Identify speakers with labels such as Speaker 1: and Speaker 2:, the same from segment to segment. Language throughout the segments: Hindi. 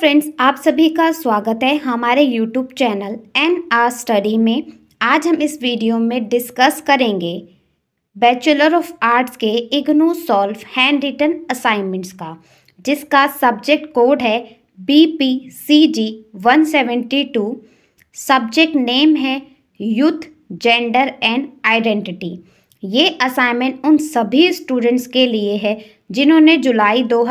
Speaker 1: फ्रेंड्स आप सभी का स्वागत है हमारे YouTube channel N R study में आज हम इस वीडियो में डिस्कस करेंगे बैचलर ऑफ आर्ट्स के IGNOU solve handwritten assignments का जिसका सब्जेक्ट कोड है B P C G one seventy two subject name है यूथ जेंडर एंड आइडेंटिटी ये असाइनमेंट उन सभी स्टूडेंट्स के लिए है जिन्होंने जुलाई दो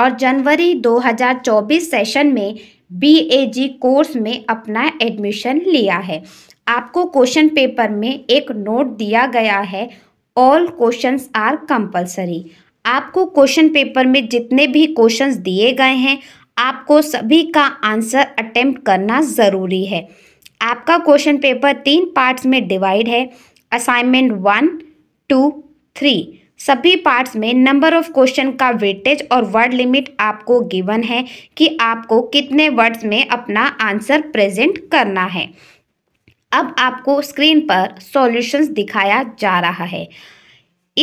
Speaker 1: और जनवरी 2024 सेशन में बीएजी कोर्स में अपना एडमिशन लिया है आपको क्वेश्चन पेपर में एक नोट दिया गया है ऑल क्वेश्चंस आर कंपलसरी आपको क्वेश्चन पेपर में जितने भी क्वेश्चंस दिए गए हैं आपको सभी का आंसर अटेम्प्ट करना ज़रूरी है आपका क्वेश्चन पेपर तीन पार्ट्स में डिवाइड है असाइनमेंट वन टू थ्री सभी पार्ट्स में नंबर ऑफ क्वेश्चन का वेटेज और वर्ड लिमिट आपको गिवन है कि आपको कितने वर्ड्स में अपना आंसर प्रेजेंट करना है अब आपको स्क्रीन पर सॉल्यूशंस दिखाया जा रहा है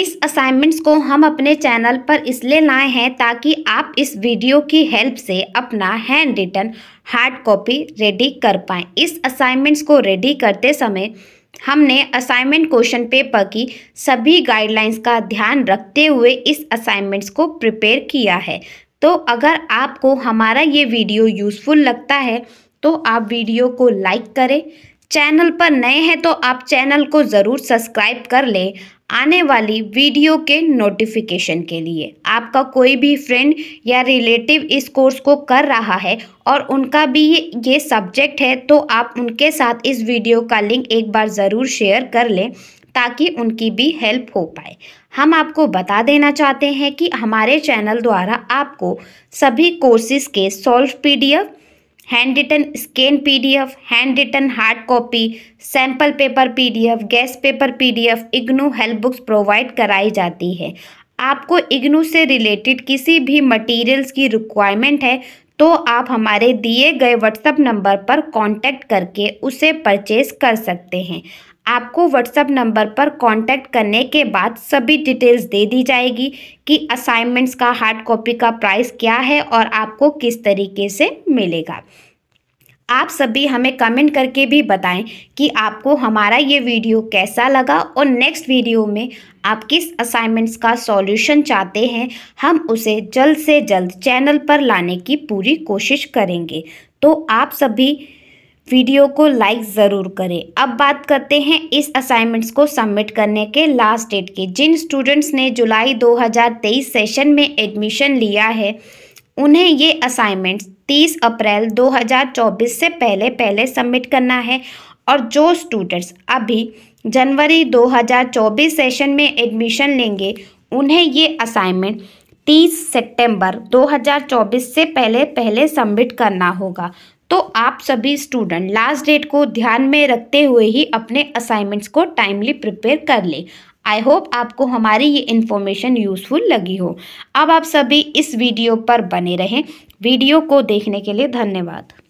Speaker 1: इस असाइनमेंट्स को हम अपने चैनल पर इसलिए लाए हैं ताकि आप इस वीडियो की हेल्प से अपना handwritten hard copy ready कर पाएँ इस असाइनमेंट्स को रेडी करते समय हमने असाइनमेंट क्वेश्चन पेपर की सभी गाइडलाइंस का ध्यान रखते हुए इस असाइनमेंट्स को प्रिपेयर किया है तो अगर आपको हमारा ये वीडियो यूज़फुल लगता है तो आप वीडियो को लाइक करें चैनल पर नए हैं तो आप चैनल को ज़रूर सब्सक्राइब कर लें आने वाली वीडियो के नोटिफिकेशन के लिए आपका कोई भी फ्रेंड या रिलेटिव इस कोर्स को कर रहा है और उनका भी ये सब्जेक्ट है तो आप उनके साथ इस वीडियो का लिंक एक बार ज़रूर शेयर कर लें ताकि उनकी भी हेल्प हो पाए हम आपको बता देना चाहते हैं कि हमारे चैनल द्वारा आपको सभी कोर्सेज़ के solve PDF handwritten scan PDF handwritten hard copy sample paper PDF guess paper PDF IGNOU help books provide कराई जाती है आपको इग्नू से रिलेटेड किसी भी मटेरियल्स की रिक्वायरमेंट है तो आप हमारे दिए गए व्हाट्सएप नंबर पर कांटेक्ट करके उसे परचेज कर सकते हैं आपको व्हाट्सएप नंबर पर कांटेक्ट करने के बाद सभी डिटेल्स दे दी जाएगी कि असाइनमेंट्स का हार्ड कॉपी का प्राइस क्या है और आपको किस तरीके से मिलेगा आप सभी हमें कमेंट करके भी बताएं कि आपको हमारा ये वीडियो कैसा लगा और नेक्स्ट वीडियो में आप किस असाइनमेंट्स का सॉल्यूशन चाहते हैं हम उसे जल्द से जल्द चैनल पर लाने की पूरी कोशिश करेंगे तो आप सभी वीडियो को लाइक ज़रूर करें अब बात करते हैं इस असाइनमेंट्स को सबमिट करने के लास्ट डेट की जिन स्टूडेंट्स ने जुलाई 2023 सेशन में एडमिशन लिया है उन्हें ये असाइनमेंट्स 30 अप्रैल 2024 से पहले पहले सबमिट करना है और जो स्टूडेंट्स अभी जनवरी 2024 सेशन में एडमिशन लेंगे उन्हें ये असाइनमेंट 30 सितंबर 2024 से पहले पहले सबमिट करना होगा तो आप सभी स्टूडेंट लास्ट डेट को ध्यान में रखते हुए ही अपने असाइनमेंट्स को टाइमली प्रिपेयर कर ले आई होप आपको हमारी ये इन्फॉर्मेशन यूज़फुल लगी हो अब आप सभी इस वीडियो पर बने रहें वीडियो को देखने के लिए धन्यवाद